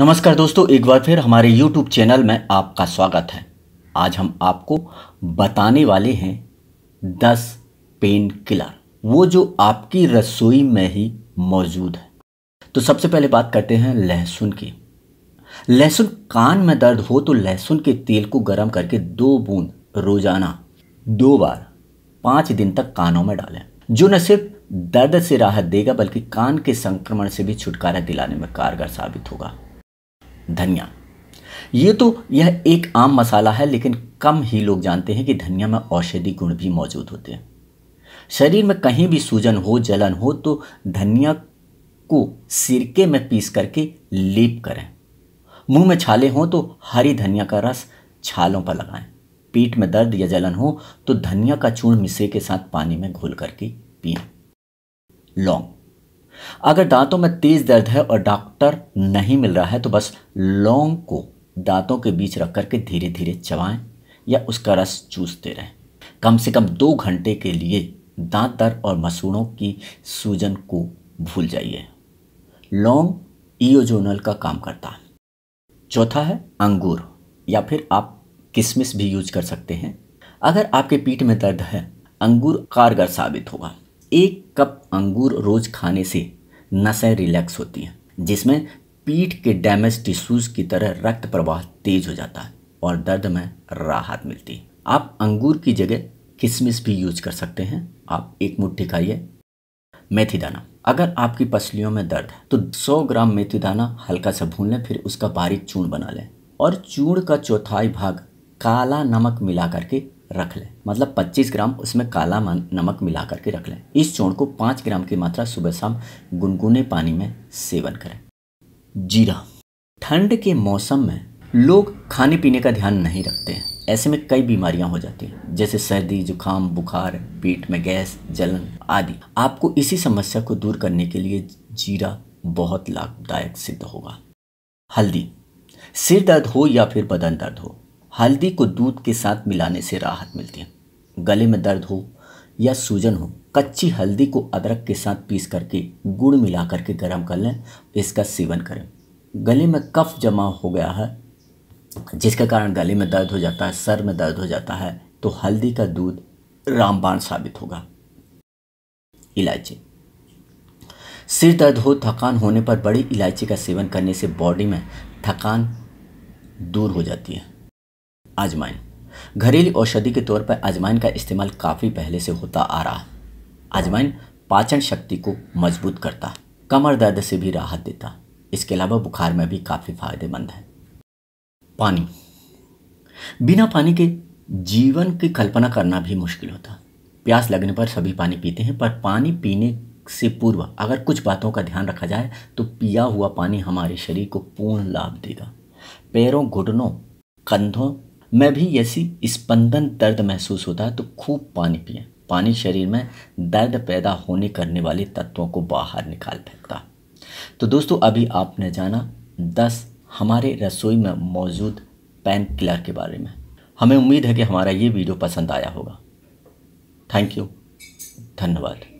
नमस्कार दोस्तों एक बार फिर हमारे YouTube चैनल में आपका स्वागत है आज हम आपको बताने वाले हैं 10 पेन किलर वो जो आपकी रसोई में ही मौजूद है तो सबसे पहले बात करते हैं लहसुन की लहसुन कान में दर्द हो तो लहसुन के तेल को गर्म करके दो बूंद रोजाना दो बार पाँच दिन तक कानों में डालें जो न सिर्फ दर्द से राहत देगा बल्कि कान के संक्रमण से भी छुटकारा दिलाने में कारगर साबित होगा धनिया ये तो यह एक आम मसाला है लेकिन कम ही लोग जानते हैं कि धनिया में औषधि गुण भी मौजूद होते हैं शरीर में कहीं भी सूजन हो जलन हो तो धनिया को सिरके में पीस करके लेप करें मुंह में छाले हों तो हरी धनिया का रस छालों पर लगाएं पीठ में दर्द या जलन हो तो धनिया का चूर्ण मिसे के साथ पानी में घोल करके पिए लौंग अगर दांतों में तेज़ दर्द है और डॉक्टर नहीं मिल रहा है तो बस लौंग को दांतों के बीच रख करके धीरे धीरे चबाएं या उसका रस चूसते रहें कम से कम दो घंटे के लिए दांत दर्द और मसूड़ों की सूजन को भूल जाइए लौंग ईओजोनल का काम करता है चौथा है अंगूर या फिर आप किशमिश भी यूज कर सकते हैं अगर आपके पीठ में दर्द है अंगूर कारगर साबित होगा एक कप अंगूर रोज खाने से नसें रिलैक्स होती हैं जिसमें पीठ के डैमेज टिश्यूज की तरह रक्त प्रवाह तेज हो जाता है और दर्द में राहत मिलती है आप अंगूर की जगह किशमिश भी यूज कर सकते हैं आप एक मुट्ठी खाइए मेथी दाना अगर आपकी पसलियों में दर्द है तो 100 ग्राम मेथी दाना हल्का सा भून लें फिर उसका बारीक चूर्ण बना लें और चूर्ण का चौथाई भाग काला नमक मिला करके रख लें मतलब 25 ग्राम उसमें काला नमक मिला करके रख लें इस चूर्ण को 5 ग्राम की मात्रा सुबह शाम गुनगुने पानी में सेवन करें जीरा ठंड के मौसम में लोग खाने पीने का ध्यान नहीं रखते हैं ऐसे में कई बीमारियां हो जाती हैं जैसे सर्दी जुकाम बुखार पेट में गैस जलन आदि आपको इसी समस्या को दूर करने के लिए जीरा बहुत लाभदायक सिद्ध होगा हल्दी सिर दर्द हो या फिर बदन दर्द हो हल्दी को दूध के साथ मिलाने से राहत मिलती है गले में दर्द हो या सूजन हो कच्ची हल्दी को अदरक के साथ पीस करके गुड़ मिला करके गर्म कर लें इसका सेवन करें गले में कफ जमा हो गया है जिसके कारण गले में दर्द हो जाता है सर में दर्द हो जाता है तो हल्दी का दूध रामबाण साबित होगा इलायची सिर दर्द हो थकान होने पर बड़ी इलायची का सेवन करने से बॉडी में थकान दूर हो जाती है आजमाइन घरेलू औषधि के तौर पर आजमाइन का इस्तेमाल काफ़ी पहले से होता आ रहा है आजमाइन पाचन शक्ति को मजबूत करता कमर दर्द से भी राहत देता इसके अलावा बुखार में भी काफ़ी फायदेमंद है पानी बिना पानी के जीवन की कल्पना करना भी मुश्किल होता प्यास लगने पर सभी पानी पीते हैं पर पानी पीने से पूर्व अगर कुछ बातों का ध्यान रखा जाए तो पिया हुआ पानी हमारे शरीर को पूर्ण लाभ देगा पैरों घुटनों कंधों मैं भी ऐसी स्पंदन दर्द महसूस होता है तो खूब पानी पिए पानी शरीर में दर्द पैदा होने करने वाले तत्वों को बाहर निकाल फेंकता तो दोस्तों अभी आपने जाना दस हमारे रसोई में मौजूद पैन किलर के बारे में हमें उम्मीद है कि हमारा ये वीडियो पसंद आया होगा थैंक यू धन्यवाद